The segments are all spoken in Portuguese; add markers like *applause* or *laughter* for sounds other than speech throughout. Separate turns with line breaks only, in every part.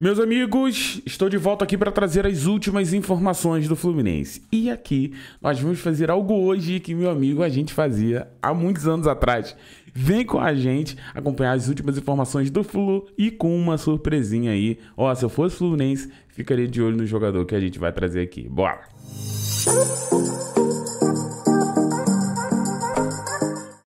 Meus amigos, estou de volta aqui para trazer as últimas informações do Fluminense. E aqui nós vamos fazer algo hoje que, meu amigo, a gente fazia há muitos anos atrás. Vem com a gente acompanhar as últimas informações do Flu e com uma surpresinha aí. Ó, se eu fosse Fluminense, ficaria de olho no jogador que a gente vai trazer aqui. Bora!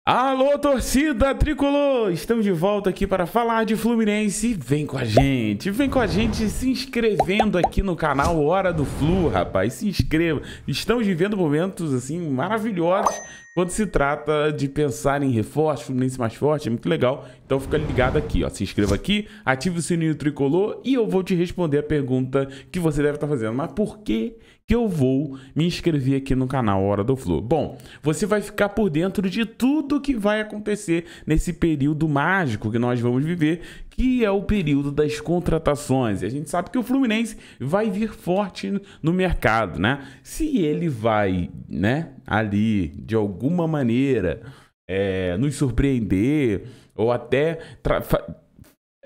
Alô, torcida tricolor! Estamos de volta aqui para falar de Fluminense. Vem com a gente, vem com a gente se inscrevendo aqui no canal Hora do Flu, rapaz. Se inscreva. Estamos vivendo momentos assim maravilhosos quando se trata de pensar em reforço, Fluminense mais forte, é muito legal. Então fica ligado aqui, ó. Se inscreva aqui, ative o sininho tricolor e eu vou te responder a pergunta que você deve estar fazendo. Mas por que que eu vou me inscrever aqui no canal Hora do Flow. Bom, você vai ficar por dentro de tudo que vai acontecer nesse período mágico que nós vamos viver, que é o período das contratações. E a gente sabe que o Fluminense vai vir forte no mercado, né? Se ele vai, né, ali de alguma maneira é, nos surpreender ou até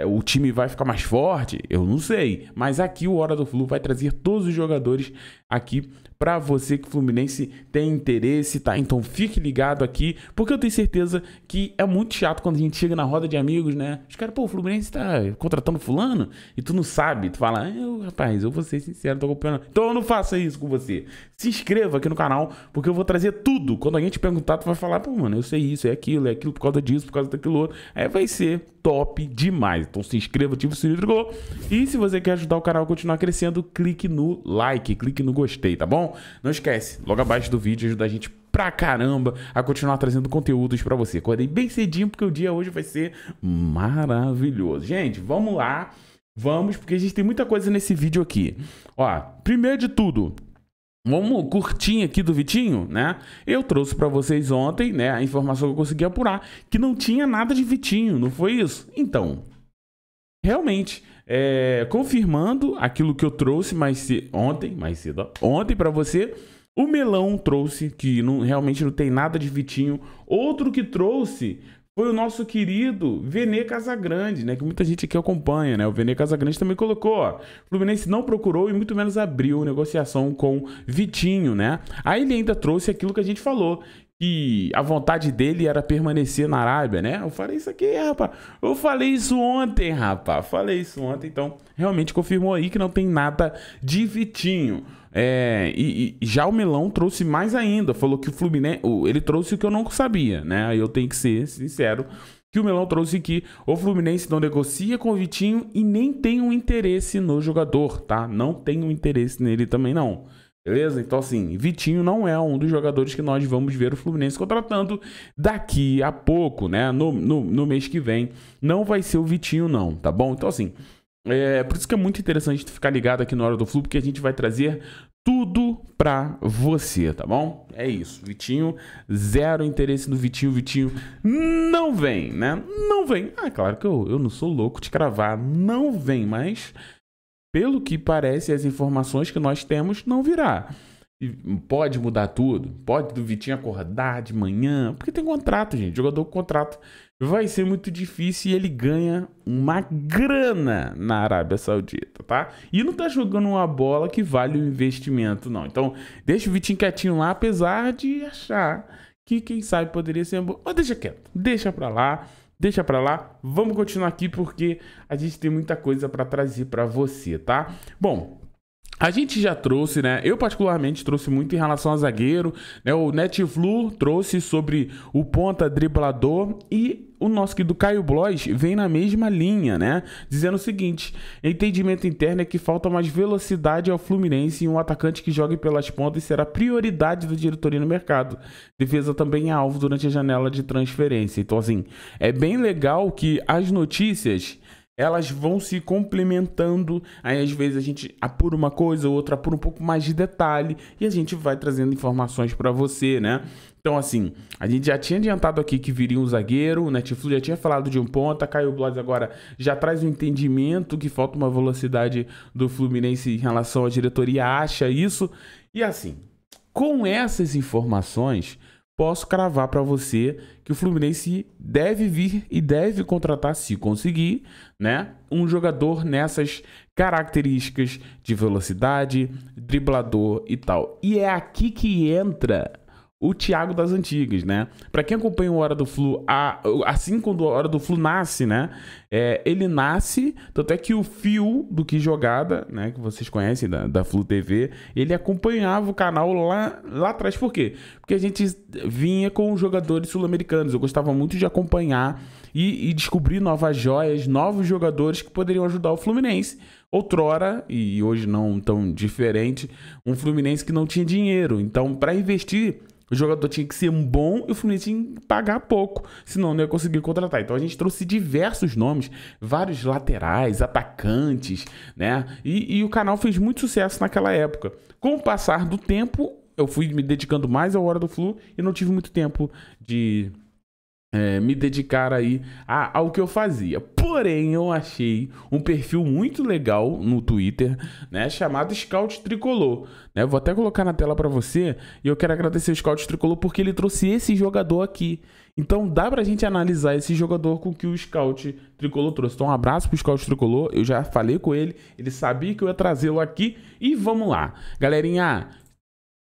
é, o time vai ficar mais forte? Eu não sei. Mas aqui o Hora do Flu vai trazer todos os jogadores aqui para você que Fluminense tem interesse, tá? Então fique ligado aqui, porque eu tenho certeza que é muito chato quando a gente chega na roda de amigos, né? Os caras, pô, o Fluminense tá contratando fulano e tu não sabe. Tu fala, ah, eu, rapaz, eu vou ser sincero, tô acompanhando. Então eu não faça isso com você. Se inscreva aqui no canal, porque eu vou trazer tudo. Quando alguém te perguntar, tu vai falar, pô, mano, eu sei isso, é aquilo, é aquilo por causa disso, por causa daquilo outro. Aí vai ser top demais. Então se inscreva, ative o sininho gol. E se você quer ajudar o canal a continuar crescendo, clique no like, clique no gostei, tá bom? Não esquece, logo abaixo do vídeo ajuda a gente pra caramba a continuar trazendo conteúdos para você. Acordei bem cedinho porque o dia hoje vai ser maravilhoso. Gente, vamos lá. Vamos, porque a gente tem muita coisa nesse vídeo aqui. Ó, primeiro de tudo, Vamos curtinho aqui do Vitinho, né? Eu trouxe para vocês ontem, né, a informação que eu consegui apurar que não tinha nada de Vitinho, não foi isso? Então, realmente, é, confirmando aquilo que eu trouxe mais cedo, ontem, mais cedo, ó, ontem para você. O Melão trouxe, que não, realmente não tem nada de Vitinho. Outro que trouxe foi o nosso querido Vene Casagrande, né? Que muita gente aqui acompanha, né? O Vene Casagrande também colocou, ó. Fluminense não procurou e muito menos abriu negociação com Vitinho, né? Aí ele ainda trouxe aquilo que a gente falou, que a vontade dele era permanecer na Arábia, né? Eu falei isso aqui, rapaz. Eu falei isso ontem, rapaz. Falei isso ontem, então realmente confirmou aí que não tem nada de Vitinho. É, e, e, já o Melão trouxe mais ainda. Falou que o Fluminense. Ele trouxe o que eu não sabia, né? Aí eu tenho que ser sincero. Que o Melão trouxe que o Fluminense não negocia com o Vitinho e nem tem um interesse no jogador, tá? Não tem um interesse nele também, não. Beleza? Então, assim, Vitinho não é um dos jogadores que nós vamos ver o Fluminense contratando daqui a pouco, né? No, no, no mês que vem. Não vai ser o Vitinho, não, tá bom? Então, assim, é por isso que é muito interessante ficar ligado aqui no Hora do Flu, porque a gente vai trazer tudo pra você, tá bom? É isso, Vitinho, zero interesse no Vitinho, Vitinho não vem, né? Não vem. Ah, claro que eu, eu não sou louco de cravar, não vem, mas pelo que parece, as informações que nós temos não virá. E pode mudar tudo, pode do Vitinho acordar de manhã, porque tem contrato, gente. O jogador com contrato vai ser muito difícil e ele ganha uma grana na Arábia Saudita, tá? E não tá jogando uma bola que vale o investimento, não. Então, deixa o Vitinho quietinho lá, apesar de achar que quem sabe poderia ser bom. Mas deixa quieto, deixa pra lá deixa pra lá, vamos continuar aqui porque a gente tem muita coisa para trazer para você, tá? Bom, a gente já trouxe, né? Eu particularmente trouxe muito em relação a zagueiro, né? O Netflu trouxe sobre o ponta driblador e o nosso do Caio Blois vem na mesma linha, né? Dizendo o seguinte: entendimento interno é que falta mais velocidade ao Fluminense e um atacante que jogue pelas pontas será prioridade da diretoria no mercado. Defesa também é alvo durante a janela de transferência. Então, assim, é bem legal que as notícias elas vão se complementando. Aí às vezes a gente apura uma coisa ou outra, apura um pouco mais de detalhe e a gente vai trazendo informações para você, né? Então, assim, a gente já tinha adiantado aqui que viria um zagueiro, o Netflix já tinha falado de um ponta, Caio Blas agora já traz um entendimento que falta uma velocidade do Fluminense em relação à diretoria, acha isso. E assim, com essas informações, posso cravar para você que o Fluminense deve vir e deve contratar, se conseguir, né, um jogador nessas características de velocidade, driblador e tal. E é aqui que entra o Thiago das Antigas, né? Para quem acompanha o Hora do Flu, a, assim quando a Hora do Flu nasce, né? É, ele nasce, tanto é que o fio do Que Jogada, né? Que vocês conhecem da, da Flu TV, ele acompanhava o canal lá, lá atrás. Por quê? Porque a gente vinha com jogadores sul-americanos. Eu gostava muito de acompanhar e, e descobrir novas joias, novos jogadores que poderiam ajudar o Fluminense outrora e hoje não tão diferente, um Fluminense que não tinha dinheiro. Então, para investir o jogador tinha que ser um bom e o Fluminense tinha que pagar pouco, senão não ia conseguir contratar. Então a gente trouxe diversos nomes, vários laterais, atacantes, né? E, e o canal fez muito sucesso naquela época. Com o passar do tempo, eu fui me dedicando mais à hora do Flu e não tive muito tempo de é, me dedicar aí a, ao que eu fazia. Porém, eu achei um perfil muito legal no Twitter, né, chamado Scout Tricolor. Né? Vou até colocar na tela para você e eu quero agradecer o Scout Tricolor porque ele trouxe esse jogador aqui. Então dá pra gente analisar esse jogador com que o Scout Tricolor trouxe. Então um abraço pro Scout Tricolor, eu já falei com ele, ele sabia que eu ia trazê-lo aqui e vamos lá. Galerinha,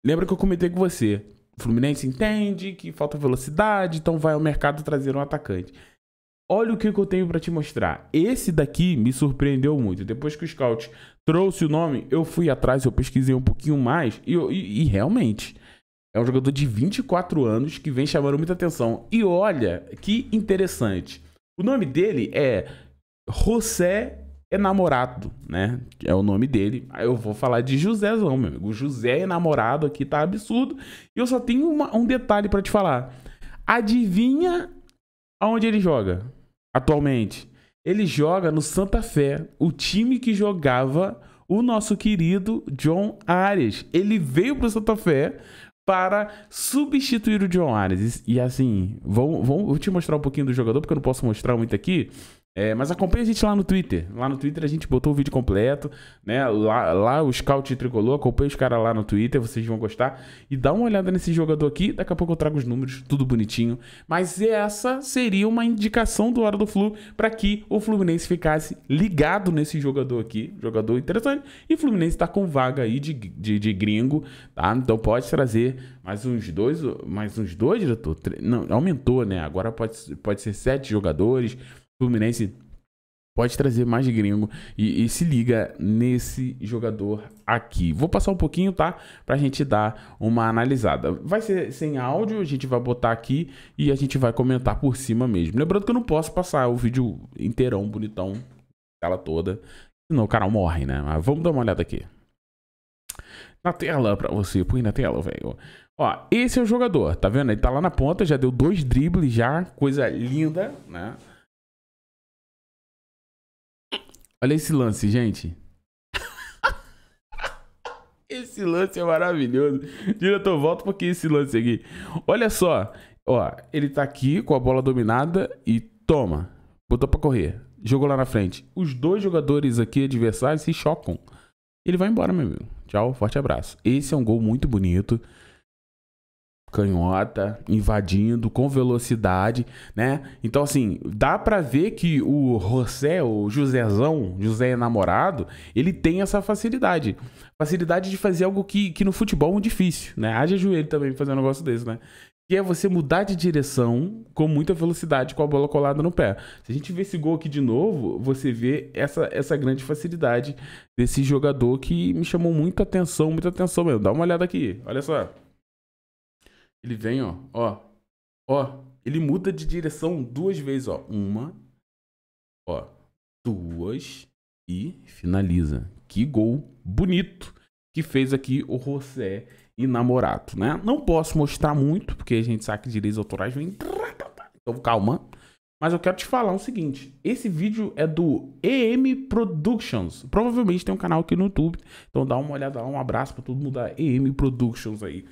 lembra que eu comentei com você, Fluminense entende que falta velocidade, então vai ao mercado trazer um atacante. Olha o que, eu tenho para te mostrar. Esse daqui me surpreendeu muito. Depois que o scout trouxe o nome, eu fui atrás, eu pesquisei um pouquinho mais e, e, e realmente é um jogador de 24 anos que vem chamando muita atenção. E olha que interessante. O nome dele é José Enamorado, é né? É o nome dele. Aí eu vou falar de Josézão, meu amigo. O José Enamorado é aqui tá absurdo. E eu só tenho uma, um detalhe para te falar. Adivinha aonde ele joga atualmente? Ele joga no Santa Fé, o time que jogava o nosso querido John Ares. Ele veio pro Santa Fé para substituir o John Ares. E assim, vou, vou, vou te mostrar um pouquinho do jogador, porque eu não posso mostrar muito aqui. É, mas acompanha a gente lá no Twitter. Lá no Twitter a gente botou o vídeo completo, né? Lá, lá o Scout tricolou, acompanha os caras lá no Twitter, vocês vão gostar. E dá uma olhada nesse jogador aqui, daqui a pouco eu trago os números, tudo bonitinho. Mas essa seria uma indicação do Hora do Flu para que o Fluminense ficasse ligado nesse jogador aqui, jogador interessante. E o Fluminense tá com vaga aí de, de, de gringo, tá? Então pode trazer mais uns dois, mais uns dois, diretor? Não, aumentou, né? Agora pode, pode ser sete jogadores Fluminense pode trazer mais gringo. E, e, se liga nesse jogador aqui. Vou passar um pouquinho, tá? Pra gente dar uma analisada. Vai ser sem áudio, a gente vai botar aqui e a gente vai comentar por cima mesmo. Lembrando que eu não posso passar o vídeo inteirão, bonitão, tela toda. Senão o canal morre, né? Mas vamos dar uma olhada aqui. Na tela pra você, põe na tela, velho. Ó, esse é o jogador, tá vendo? Ele tá lá na ponta, já deu dois dribles já, coisa linda, né? Olha esse lance, gente. *laughs* esse lance é maravilhoso. Diretor, volta porque esse lance aqui. Olha só. Ó, ele tá aqui com a bola dominada e toma. Botou pra correr. Jogou lá na frente. Os dois jogadores aqui, adversários, se chocam. Ele vai embora, meu amigo. Tchau, forte abraço. Esse é um gol muito bonito canhota, invadindo com velocidade, né? Então, assim, dá para ver que o José, o Josézão, José é namorado, ele tem essa facilidade. Facilidade de fazer algo que, que no futebol é difícil, né? Haja joelho também pra fazer um negócio desse, né? Que é você mudar de direção com muita velocidade com a bola colada no pé. Se a gente vê esse gol aqui de novo, você vê essa, essa grande facilidade desse jogador que me chamou muita atenção, muita atenção mesmo. Dá uma olhada aqui, olha só. Ele vem, ó, ó, ó. Ele muda de direção duas vezes, ó. Uma, ó, duas e finaliza. Que gol bonito que fez aqui o José e Namorato, né? Não posso mostrar muito, porque a gente sabe que direitos autorais vem... Então calma. Mas eu quero te falar o seguinte, esse vídeo é do EM Productions. Provavelmente tem um canal aqui no YouTube, então dá uma olhada lá, um abraço para todo mundo da EM Productions aí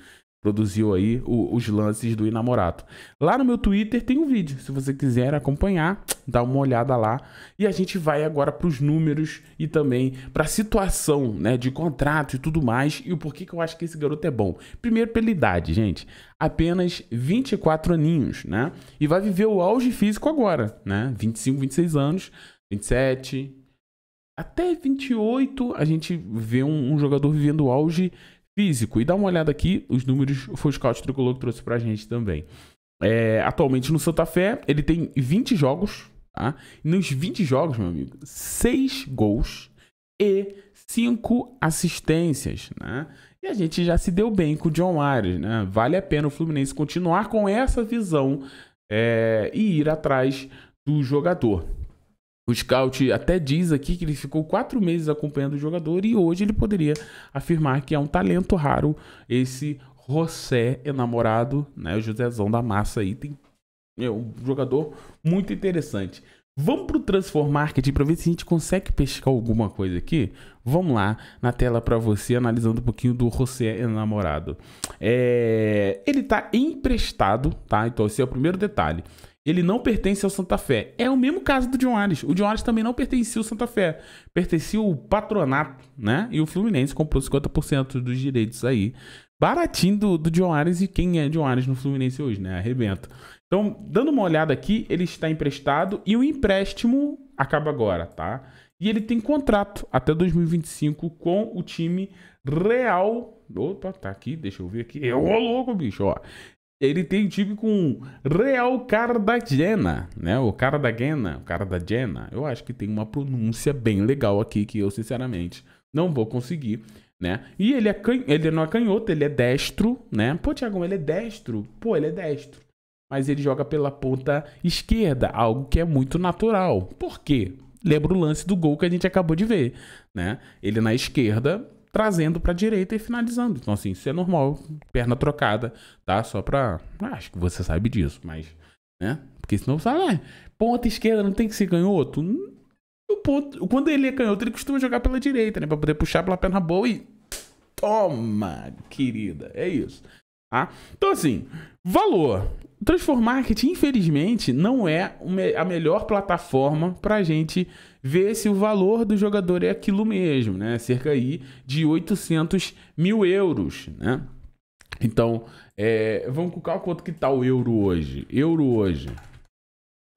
produziu aí o, os lances do Inamorato. Lá no meu Twitter tem um vídeo, se você quiser acompanhar, dá uma olhada lá. E a gente vai agora para os números e também para a situação, né, de contrato e tudo mais e o porquê que eu acho que esse garoto é bom. Primeiro pela idade, gente. Apenas 24 aninhos, né? E vai viver o auge físico agora, né? 25, 26 anos, 27, até 28 a gente vê um, um jogador vivendo o auge físico. E dá uma olhada aqui, os números foi o Scout Tricolor que trouxe pra gente também. É, atualmente no Santa Fé, ele tem 20 jogos, tá? nos 20 jogos, meu amigo, 6 gols e 5 assistências, né? E a gente já se deu bem com o John Ares, né? Vale a pena o Fluminense continuar com essa visão é, e ir atrás do jogador. O scout até diz aqui que ele ficou quatro meses acompanhando o jogador e hoje ele poderia afirmar que é um talento raro esse José enamorado, né? O Josézão da massa aí tem é um jogador muito interessante. Vamos para o Transform Marketing para ver se a gente consegue pescar alguma coisa aqui. Vamos lá na tela para você analisando um pouquinho do José enamorado. É... Ele está emprestado, tá? Então esse é o primeiro detalhe ele não pertence ao Santa Fé. É o mesmo caso do John Ares. O John Ares também não pertencia ao Santa Fé. Pertencia ao patronato, né? E o Fluminense comprou 50% dos direitos aí. Baratinho do, do John Ares e quem é John Ares no Fluminense hoje, né? Arrebenta. Então, dando uma olhada aqui, ele está emprestado e o empréstimo acaba agora, tá? E ele tem contrato até 2025 com o time Real. Opa, tá aqui, deixa eu ver aqui. É o louco, bicho, ó ele tem time com Real Cartagena, né? O Cartagena, o Cartagena. Eu acho que tem uma pronúncia bem legal aqui que eu, sinceramente, não vou conseguir, né? E ele é can... ele não é canhoto, ele é destro, né? Pô, Tiagão, ele é destro? Pô, ele é destro. Mas ele joga pela ponta esquerda, algo que é muito natural. Por quê? Lembra o lance do gol que a gente acabou de ver, né? Ele na esquerda, trazendo para a direita e finalizando. Então, assim, isso é normal, perna trocada, tá? Só para. Ah, acho que você sabe disso, mas. Né? Porque senão você fala, ah, ponta esquerda não tem que ser canhoto. Hum, o ponto, quando ele é canhoto, ele costuma jogar pela direita, né? Para poder puxar pela perna boa e. Toma, querida. É isso. Tá? Então, assim, valor. Transform Marketing, infelizmente, não é a melhor plataforma para a gente ver se o valor do jogador é aquilo mesmo, né? Cerca aí de 800 mil euros, né? Então, é, vamos colocar quanto que tá o euro hoje. Euro hoje.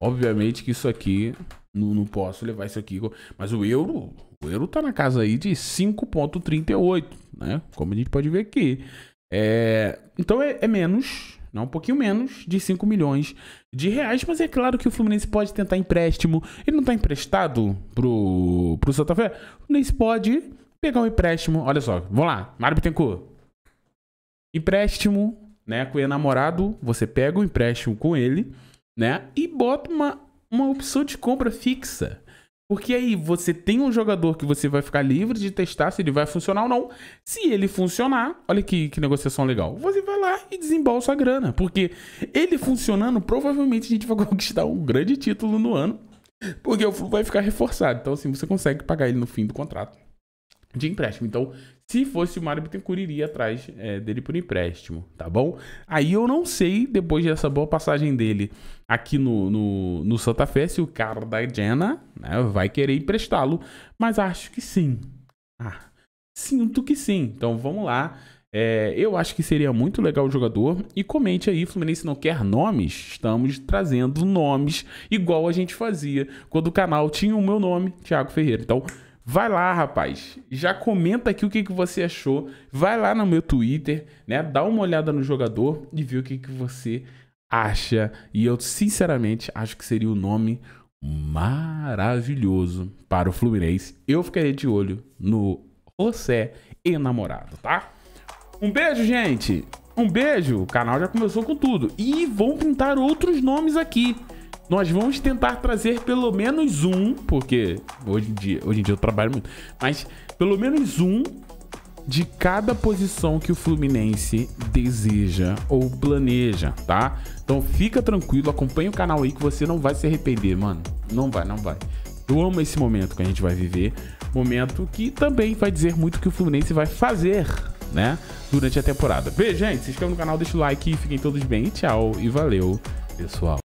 Obviamente que isso aqui, não, não posso levar isso aqui, mas o euro, o euro tá na casa aí de 5.38, né? Como a gente pode ver aqui. É, então é, é menos, não, um pouquinho menos de 5 milhões de reais, mas é claro que o Fluminense pode tentar empréstimo. Ele não está emprestado pro, pro Santa Fé. O Fluminense pode pegar um empréstimo. Olha só, vamos lá, Mário Bittencourt. Empréstimo, né? Com o namorado, você pega o empréstimo com ele, né? E bota uma, uma opção de compra fixa. Porque aí você tem um jogador que você vai ficar livre de testar se ele vai funcionar ou não. Se ele funcionar, olha que, que negociação legal. Você vai lá e desembolsa a grana. Porque ele funcionando, provavelmente a gente vai *laughs* conquistar um grande título no ano. Porque o vai ficar reforçado. Então, assim, você consegue pagar ele no fim do contrato de empréstimo. Então, se fosse o Mário Bittencourt, iria atrás é, dele por empréstimo, tá bom? Aí eu não sei, depois dessa boa passagem dele aqui no, no, no Santa Fé, se o cara da Jena né, vai querer emprestá-lo, mas acho que sim. Ah, sinto que sim. Então vamos lá. É, eu acho que seria muito legal o jogador. E comente aí, Fluminense não quer nomes? Estamos trazendo nomes igual a gente fazia quando o canal tinha o meu nome, Thiago Ferreira. Então Vai lá, rapaz. Já comenta aqui o que, que você achou. Vai lá no meu Twitter, né? Dá uma olhada no jogador e vê o que, que você acha. E eu, sinceramente, acho que seria o um nome maravilhoso para o Fluminense. Eu ficaria de olho no José Enamorado, tá? Um beijo, gente! Um beijo! O canal já começou com tudo. E vão pintar outros nomes aqui nós vamos tentar trazer pelo menos um, porque hoje em dia, hoje em dia eu trabalho muito, mas pelo menos um de cada posição que o Fluminense deseja ou planeja, tá? Então fica tranquilo, acompanha o canal aí que você não vai se arrepender, mano. Não vai, não vai. Eu amo esse momento que a gente vai viver, momento que também vai dizer muito o que o Fluminense vai fazer, né, durante a temporada. Beijo, gente, se inscreva no canal, deixa o like, fiquem todos bem, tchau e valeu, pessoal.